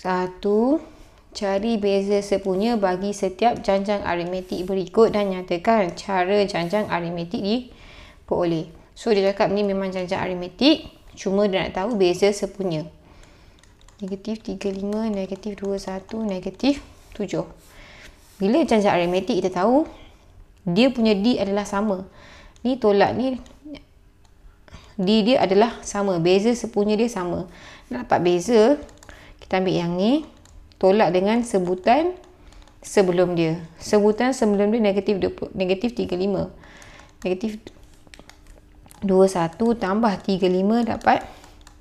Satu, cari beza sepunya bagi setiap janjang aritmetik berikut dan nyatakan cara janjang aritmetik diperoleh. So, dia cakap ni memang janjang aritmetik, cuma dia nak tahu beza sepunya. Negatif 35, negatif 21, negatif 7. Bila janjang aritmetik kita tahu, dia punya D adalah sama. Ni tolak ni, D dia adalah sama. Beza sepunya dia sama. Nak dapat beza, kita ambil yang ni tolak dengan sebutan sebelum dia sebutan sebelum dia negatif 20, negatif 35 negatif 21 tambah 35 dapat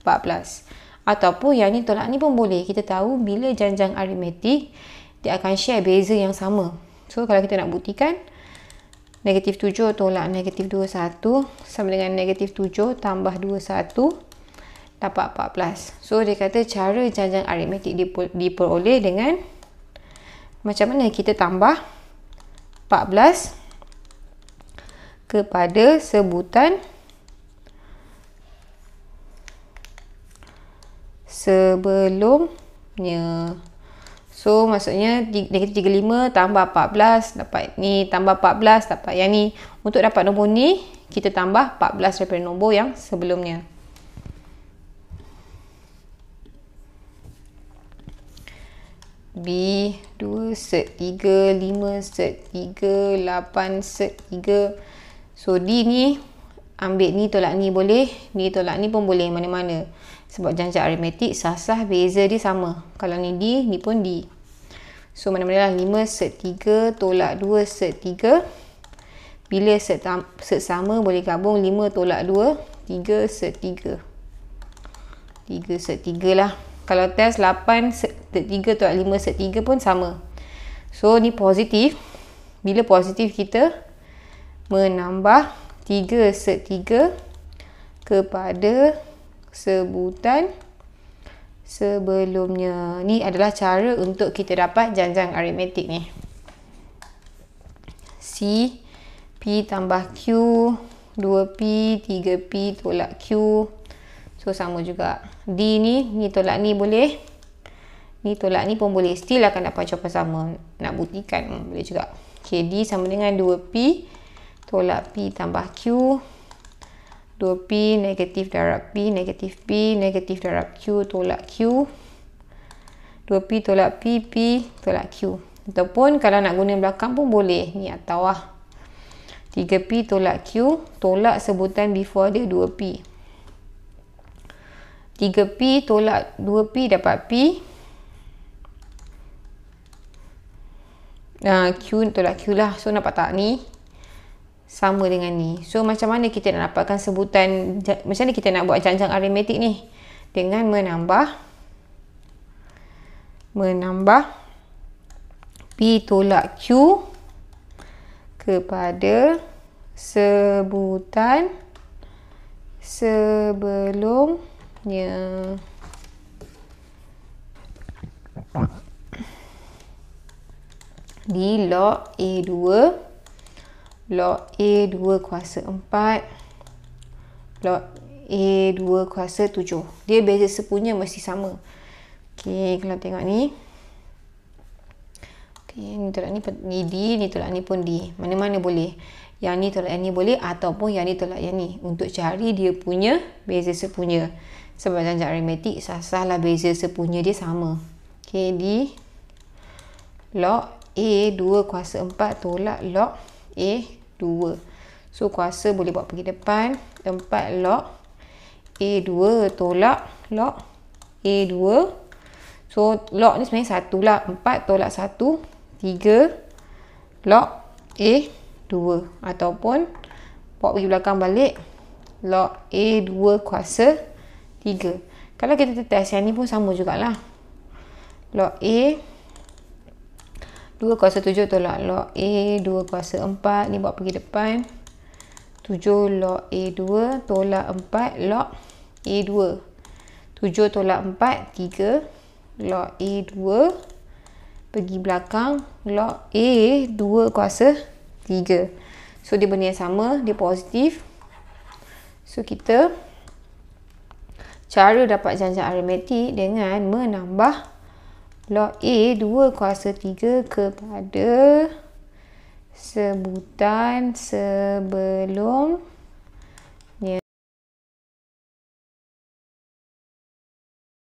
14 ataupun yang ni tolak ni pun boleh kita tahu bila janjang aritmetik dia akan share beza yang sama so kalau kita nak buktikan negatif 7 tolak negatif 21 sama dengan negatif 7 tambah 21 dapat 14. So dia kata cara janjang aritmetik diperoleh dengan macam mana kita tambah 14 kepada sebutan sebelumnya. So maksudnya dia 35 tambah 14 dapat ni tambah 14 dapat yang ni. Untuk dapat nombor ni kita tambah 14 daripada nombor yang sebelumnya. B 2 set 3 5 set 3 8 set 3 So D ni ambil ni tolak ni boleh ni tolak ni pun boleh mana-mana sebab jangka aritmetik sah-sah beza dia sama kalau ni D ni pun D so mana-mana lah 5 set 3 tolak 2 set 3 bila set, set sama boleh gabung 5 tolak 2 3 set 3 3 set 3 lah kalau test 8 set 3 tuat lima set 3 pun sama. So ni positif. Bila positif kita menambah tiga set 3 kepada sebutan sebelumnya. Ni adalah cara untuk kita dapat janjang aritmetik ni. C, P tambah Q, 2P, 3P tolak Q. So sama juga. D ni, ni tolak ni boleh ni tolak ni pun boleh still akan dapat jawapan sama nak buktikan hmm, boleh juga ok D sama dengan 2P tolak P tambah Q 2P negatif darab P negatif P negatif darab Q tolak Q 2P tolak P P tolak Q ataupun kalau nak guna belakang pun boleh ni atau lah 3P tolak Q tolak sebutan before dia 2P 3P tolak 2P dapat P Ah, Q tolak Q lah. So nampak tak ni sama dengan ni. So macam mana kita nak dapatkan sebutan macam mana kita nak buat janjang aritmetik ni? Dengan menambah menambah P tolak Q kepada sebutan sebelumnya. di log A2 log A2 kuasa 4 log A2 kuasa 7 dia beza sepunya mesti sama ok kalau tengok ni ok ni tolak ni, ni D ni tolak ni pun D mana-mana boleh yang ni tolak yang ni boleh ataupun yang ni tolak yang ni untuk cari dia punya beza sepunya sebab dalam aritmetik sah-sahlah beza sepunya dia sama ok D log A2 kuasa 4 tolak log A2. So kuasa boleh buat pergi depan. 4 log A2 tolak log A2. So log ni sebenarnya 1 lah. 4 tolak 1. 3 log A2. Ataupun buat pergi belakang balik. Log A2 kuasa 3. Kalau kita test yang ni pun sama jugalah. Log A 2 kuasa 7 tolak log A 2 kuasa 4 ni buat pergi depan 7 log A2 tolak 4 log A2 7 tolak 4 3 log A2 pergi belakang log A 2 kuasa 3 so dia benda yang sama dia positif so kita cara dapat janjang aritmetik dengan menambah log A 2 kuasa 3 kepada sebutan sebelum